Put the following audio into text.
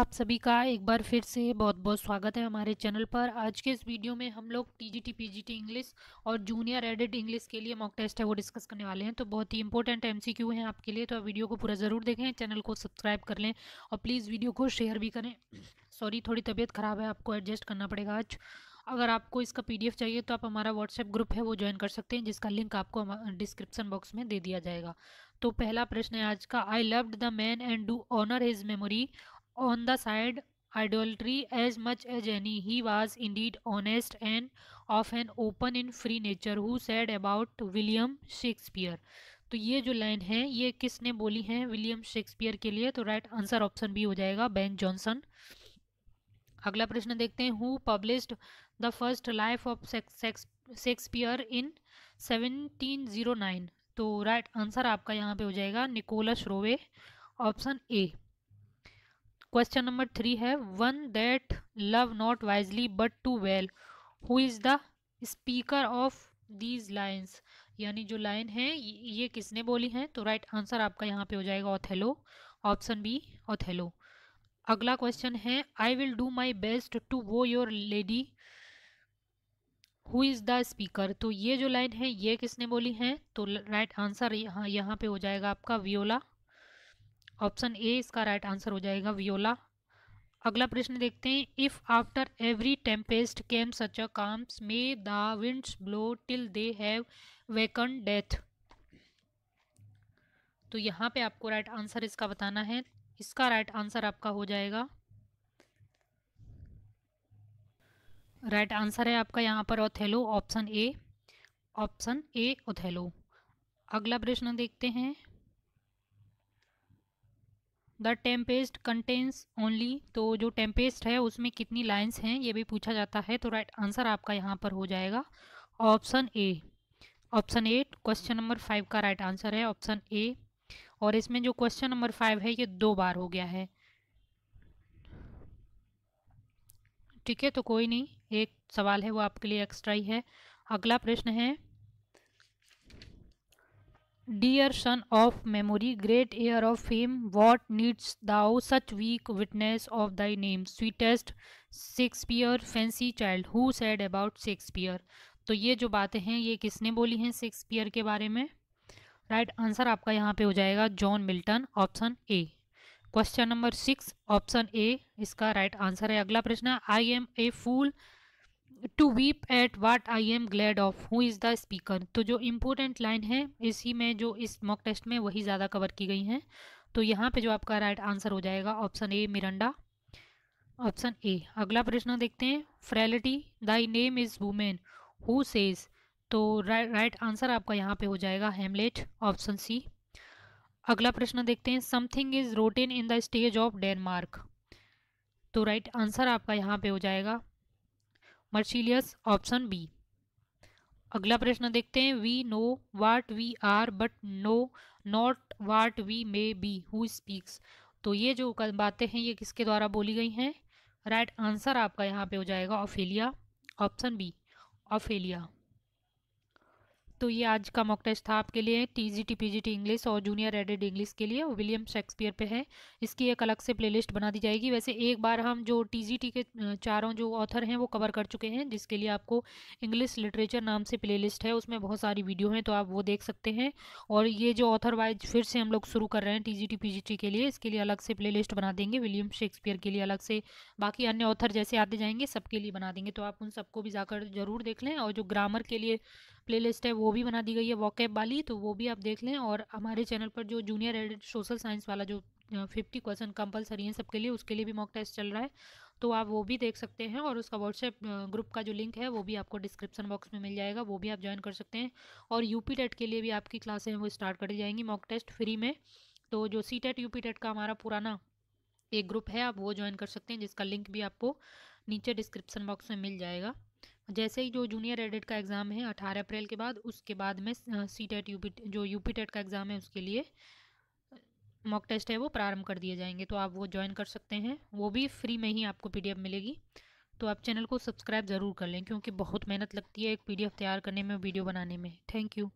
आप सभी का एक बार फिर से बहुत बहुत स्वागत है हमारे चैनल पर आज के इस वीडियो में हम लोग T T G P G T English और जूनियर एडिड इंग्लिश के लिए मॉक टेस्ट है वो डिस्कस करने वाले हैं तो बहुत ही इंपॉर्टेंट एमसीक्यू हैं आपके लिए तो आप वीडियो को पूरा ज़रूर देखें चैनल को सब्सक्राइब कर लें और प्लीज़ वीडियो को शेयर भी करें सॉरी थोड़ी तबीयत ख़राब है आपको एडजस्ट करना पड़ेगा आज अगर आपको इसका एफ चाहिए तो आप हमारा व्हाट्सएप ग्रुप है वो ज्वाइन कर सकते हैं जिसका लिंक आपको डिस्क्रिप्शन बॉक्स में दे दिया जाएगा तो पहला प्रश्न है आज का I loved the man and do honour his memory on the side idolatry as much as any. He was indeed honest and of an open and free nature, who said about William Shakespeare. तो ये जो line है ये किसने बोली है William Shakespeare के लिए तो राइट आंसर ऑप्शन बी हो जाएगा बेन जॉनसन अगला प्रश्न देखते हैं who published the first life of Shakespeare in 1709 तो राइट आंसर आपका यहाँ पे हो जाएगा Nicholas Rowe option A question number three है one that love not wisely but too well who is the speaker of these lines यानी जो तो लाइन तो है ये किसने बोली है तो राइट right आंसर आपका यहाँ पे हो जाएगा ओथेलो ऑप्शन बी ओथेलो अगला क्वेश्चन है I will do my best to woo your lady who is the speaker तो ये जो लाइन है ये किसने बोली है तो राइट right आंसर यहाँ यहाँ पे हो जाएगा आपका वियोला ऑप्शन ए इसका राइट आंसर हो जाएगा वियोला अगला प्रश्न देखते हैं if after every tempest came such a calms may the winds blow till they have waken death तो यहाँ पे आपको राइट आंसर इसका बताना है इसका राइट आंसर आपका हो जाएगा राइट आंसर है आपका यहाँ पर Othello option A option A Othello अगला प्रश्न देखते हैं द टेम्पेस्ट कंटेंस ओनली तो जो टेम्पेस्ट है उसमें कितनी लाइन्स हैं ये भी पूछा जाता है तो राइट आंसर आपका यहाँ पर हो जाएगा option A option at question number five का राइट आंसर है ऑप्शन ए और इसमें जो क्वेश्चन नंबर फाइव है ये दो बार हो गया है ठीक है तो कोई नहीं एक सवाल है वो आपके लिए एक्स्ट्रा ही है अगला प्रश्न है dear son of memory great heir of fame what needs thou such weak witness of thy name sweetest Shakespeare fancy child who said about Shakespeare तो ये जो बातें हैं ये किसने बोली हैं शेक्सपियर के बारे में राइट right आंसर आपका यहाँ पे हो जाएगा John Milton option A question number six option A इसका राइट right आंसर है अगला प्रश्न I am a fool to weep at what I am glad of who is the speaker तो जो इम्पोर्टेंट लाइन है इसी में जो इस मॉक टेस्ट में वही ज़्यादा कवर की गई हैं तो यहाँ पे जो आपका राइट आंसर हो जाएगा option A Miranda option A अगला प्रश्न देखते हैं frailty thy name is women who says तो राइट आंसर आपका यहाँ पे हो जाएगा हेमलेट ऑप्शन सी अगला प्रश्न देखते हैं something is rotten in the stage of Denmark तो राइट आंसर आपका यहाँ पे हो जाएगा मर्सिलियस ऑप्शन बी अगला प्रश्न देखते हैं we know what we are but know not what we may be who speaks तो ये जो बातें हैं ये किसके द्वारा बोली गई हैं राइट आंसर आपका यहाँ पे हो जाएगा ऑफेलिया ऑप्शन बी ऑफेलिया तो ये आज का मॉक टेस्ट था आपके लिए टीजीटी पीजीटी इंग्लिश और जूनियर एडेड इंग्लिश के लिए विलियम शेक्सपियर पे है इसकी एक अलग से प्लेलिस्ट बना दी जाएगी वैसे एक बार हम जो टीजीटी के चारों जो ऑथर हैं वो कवर कर चुके हैं जिसके लिए आपको इंग्लिश लिटरेचर नाम से प्ले है उसमें बहुत सारी वीडियो हैं तो आप वो देख सकते हैं और ये जो ऑथर वाइज फिर से हम लोग शुरू कर रहे हैं जी टी के लिए इसके लिए अलग से प्ले बना देंगे विलियम शेक्सपियर के लिए अलग से बाकी अन्य ऑथर जैसे आते जाएंगे सबके लिए बना देंगे तो आप उन सबको भी जाकर ज़रूर देख लें और जो ग्रामर के लिए प्लेलिस्ट है वो भी बना दी गई है वॉकैप वाली तो वो भी आप देख लें और हमारे चैनल पर जो जूनियर एडिट सोशल साइंस वाला जो फिफ्टी क्वेश्चन कंपलसरी है सबके लिए उसके लिए भी मॉक टेस्ट चल रहा है तो आप वो भी देख सकते हैं और उसका व्हाट्सएप ग्रुप का जो लिंक है वो भी आपको डिस्क्रिप्शन बॉक्स में मिल जाएगा वो भी आप ज्वाइन कर सकते हैं और यू पी टेट के लिए भी आपकी क्लासें वो स्टार्ट कर दी जाएंगी मॉक टेस्ट फ्री में तो जो C TET U P TET का हमारा पुराना एक ग्रुप है आप वो ज्वाइन कर सकते हैं जिसका लिंक भी आपको नीचे डिस्क्रिप्शन बॉक्स में मिल जाएगा जैसे ही जो जूनियर एडिट का एग्ज़ाम है अठारह अप्रैल के बाद उसके बाद में सी टेट यूपी जो यूपी टेट का एग्ज़ाम है उसके लिए मॉक टेस्ट है वो प्रारंभ कर दिए जाएंगे तो आप वो ज्वाइन कर सकते हैं वो भी फ्री में ही आपको पीडीएफ मिलेगी तो आप चैनल को सब्सक्राइब ज़रूर कर लें क्योंकि बहुत मेहनत लगती है एक पीडीएफ तैयार करने में वीडियो बनाने में थैंक यू